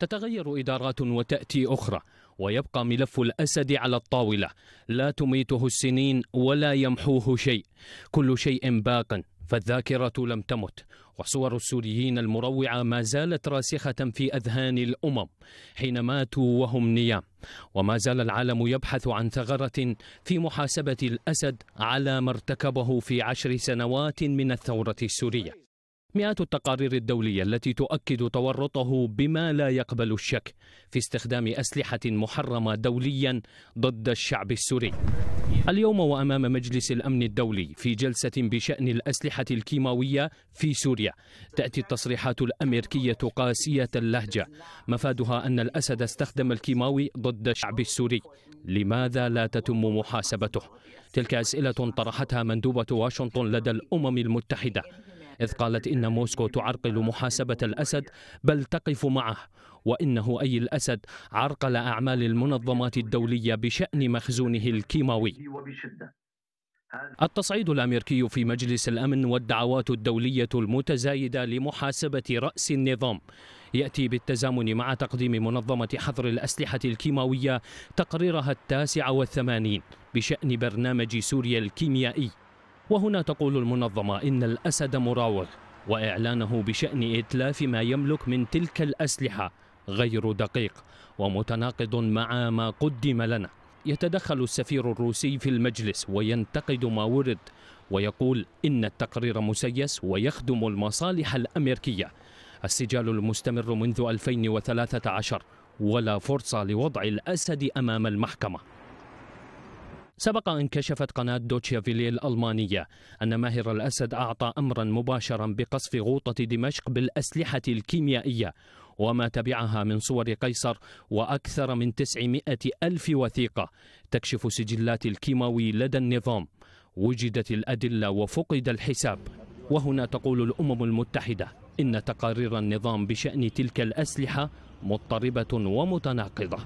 تتغير إدارات وتأتي أخرى ويبقى ملف الأسد على الطاولة لا تميته السنين ولا يمحوه شيء كل شيء باق فالذاكرة لم تمت وصور السوريين المروعة ما زالت راسخة في أذهان الأمم حين ماتوا وهم نيام وما زال العالم يبحث عن ثغرة في محاسبة الأسد على ما ارتكبه في عشر سنوات من الثورة السورية مئات التقارير الدولية التي تؤكد تورطه بما لا يقبل الشك في استخدام أسلحة محرمة دوليا ضد الشعب السوري اليوم وأمام مجلس الأمن الدولي في جلسة بشأن الأسلحة الكيماوية في سوريا تأتي التصريحات الأمريكية قاسية اللهجة مفادها أن الأسد استخدم الكيماوي ضد الشعب السوري لماذا لا تتم محاسبته؟ تلك أسئلة طرحتها مندوبة واشنطن لدى الأمم المتحدة إذ قالت إن موسكو تعرقل محاسبة الأسد بل تقف معه وإنه أي الأسد عرقل أعمال المنظمات الدولية بشأن مخزونه الكيماوي التصعيد الامريكي في مجلس الامن والدعوات الدوليه المتزايده لمحاسبه راس النظام ياتي بالتزامن مع تقديم منظمه حظر الاسلحه الكيماويه تقريرها التاسع والثمانين بشان برنامج سوريا الكيميائي وهنا تقول المنظمة إن الأسد مراوغ وإعلانه بشأن إتلاف ما يملك من تلك الأسلحة غير دقيق ومتناقض مع ما قدم لنا يتدخل السفير الروسي في المجلس وينتقد ما ورد ويقول إن التقرير مسيس ويخدم المصالح الأمريكية السجال المستمر منذ 2013 ولا فرصة لوضع الأسد أمام المحكمة سبق أن كشفت قناة دوتشيا فيلي الألمانية أن ماهر الأسد أعطى أمرا مباشرا بقصف غوطة دمشق بالأسلحة الكيميائية وما تبعها من صور قيصر وأكثر من 900 ألف وثيقة تكشف سجلات الكيماوي لدى النظام وجدت الأدلة وفقد الحساب وهنا تقول الأمم المتحدة إن تقارير النظام بشأن تلك الأسلحة مضطربة ومتناقضة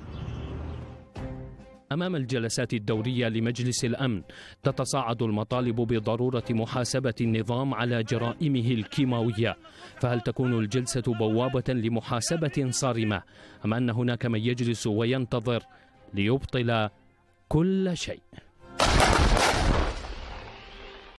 أمام الجلسات الدورية لمجلس الأمن تتصاعد المطالب بضرورة محاسبة النظام على جرائمه الكيماوية فهل تكون الجلسة بوابة لمحاسبة صارمة أم أن هناك من يجلس وينتظر ليبطل كل شيء